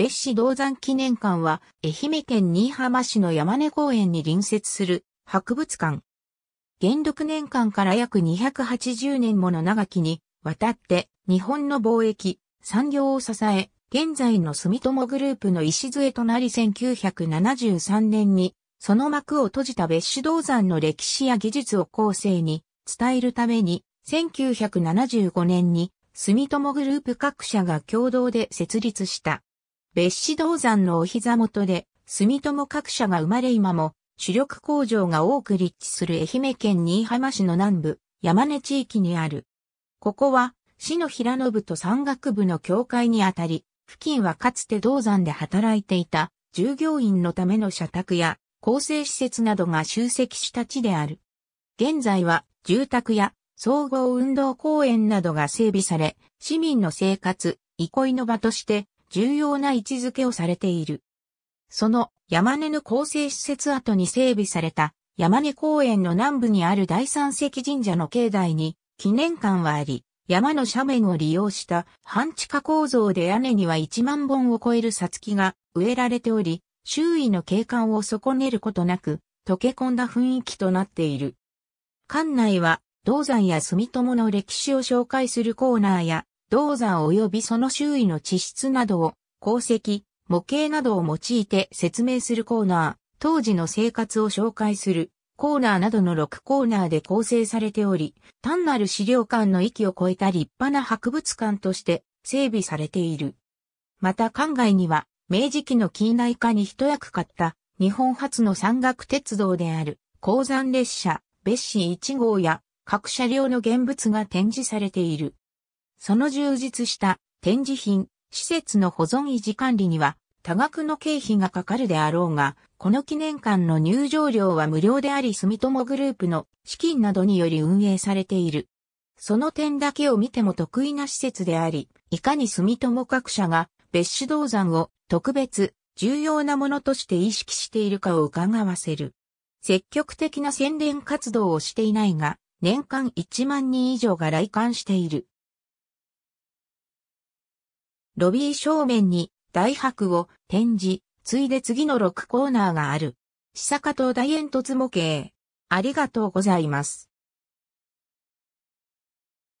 別紙銅山記念館は、愛媛県新居浜市の山根公園に隣接する博物館。元禄年間から約280年もの長きにわたって日本の貿易、産業を支え、現在の住友グループの礎となり1973年に、その幕を閉じた別紙銅山の歴史や技術を後世に伝えるために、1975年に住友グループ各社が共同で設立した。別子銅山のお膝元で、住友各社が生まれ今も、主力工場が多く立地する愛媛県新居浜市の南部、山根地域にある。ここは、市の平野部と山岳部の境界にあたり、付近はかつて銅山で働いていた従業員のための社宅や構成施設などが集積した地である。現在は住宅や総合運動公園などが整備され、市民の生活、憩いの場として重要な位置づけをされている。その山根の構成施設跡に整備された山根公園の南部にある第三石神社の境内に記念館はあり、山の斜面を利用した半地下構造で屋根には1万本を超えるサツキが植えられており、周囲の景観を損ねることなく溶け込んだ雰囲気となっている。館内は銅山や住友の歴史を紹介するコーナーや銅山及びその周囲の地質などを、鉱石、模型などを用いて説明するコーナー、当時の生活を紹介するコーナーなどの6コーナーで構成されており、単なる資料館の域を超えた立派な博物館として整備されている。また館外には、明治期の近代化に一役買った日本初の山岳鉄道である鉱山列車、別紙1号や各車両の現物が展示されている。その充実した展示品、施設の保存維持管理には多額の経費がかかるであろうが、この記念館の入場料は無料であり住友グループの資金などにより運営されている。その点だけを見ても得意な施設であり、いかに住友各社が別紙銅山を特別重要なものとして意識しているかを伺わせる。積極的な宣伝活動をしていないが、年間1万人以上が来館している。ロビー正面に大白を展示、ついで次の6コーナーがある。久方大煙突模型。ありがとうございます。